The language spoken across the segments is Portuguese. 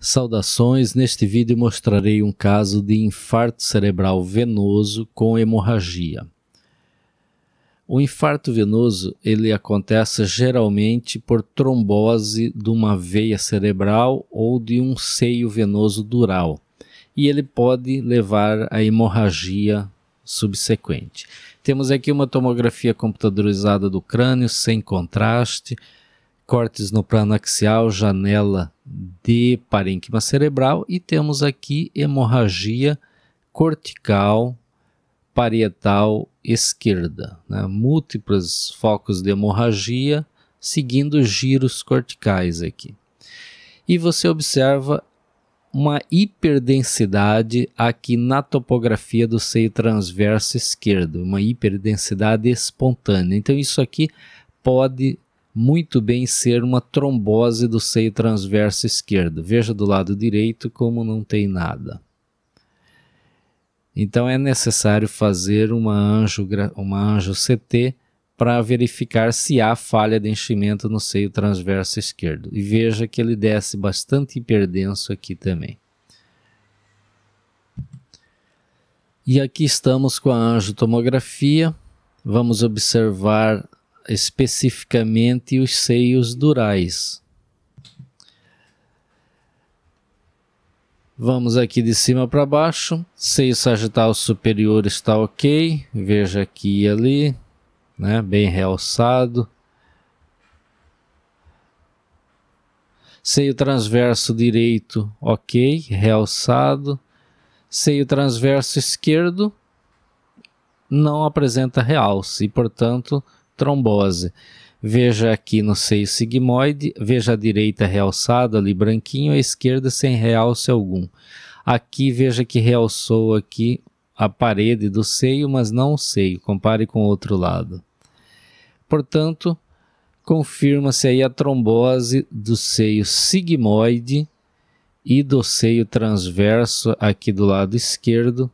Saudações, neste vídeo mostrarei um caso de infarto cerebral venoso com hemorragia. O infarto venoso, ele acontece geralmente por trombose de uma veia cerebral ou de um seio venoso dural, e ele pode levar a hemorragia subsequente. Temos aqui uma tomografia computadorizada do crânio sem contraste, cortes no plano axial, janela de parênquima cerebral e temos aqui hemorragia cortical parietal esquerda, né? múltiplos focos de hemorragia seguindo giros corticais aqui. E você observa uma hiperdensidade aqui na topografia do seio transverso esquerdo, uma hiperdensidade espontânea. Então isso aqui pode muito bem ser uma trombose do seio transverso esquerdo. Veja do lado direito como não tem nada. Então é necessário fazer uma anjo, uma anjo CT para verificar se há falha de enchimento no seio transverso esquerdo. E veja que ele desce bastante hiperdenso aqui também. E aqui estamos com a angiotomografia. Vamos observar especificamente os seios durais. Vamos aqui de cima para baixo. Seio sagital superior está ok. Veja aqui e ali, né? bem realçado. Seio transverso direito, ok, realçado. Seio transverso esquerdo não apresenta realce e, portanto, trombose. Veja aqui no seio sigmoide, veja a direita realçada ali branquinho, a esquerda sem realce algum. Aqui veja que realçou aqui a parede do seio, mas não o seio, compare com o outro lado. Portanto, confirma-se aí a trombose do seio sigmoide e do seio transverso aqui do lado esquerdo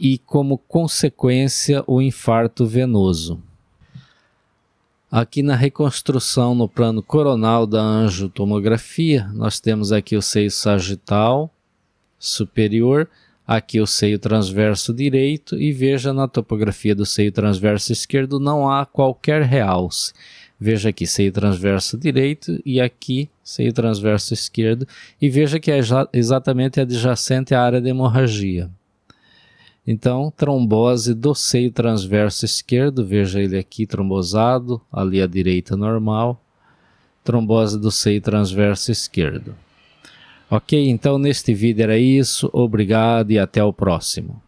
e, como consequência, o infarto venoso. Aqui na reconstrução no plano coronal da angiotomografia, nós temos aqui o seio sagital superior, aqui o seio transverso direito e veja na topografia do seio transverso esquerdo não há qualquer realce. Veja aqui seio transverso direito e aqui seio transverso esquerdo e veja que é exatamente adjacente à área de hemorragia. Então, trombose do seio transverso esquerdo, veja ele aqui trombosado, ali à direita normal, trombose do seio transverso esquerdo. Ok, então neste vídeo era isso, obrigado e até o próximo.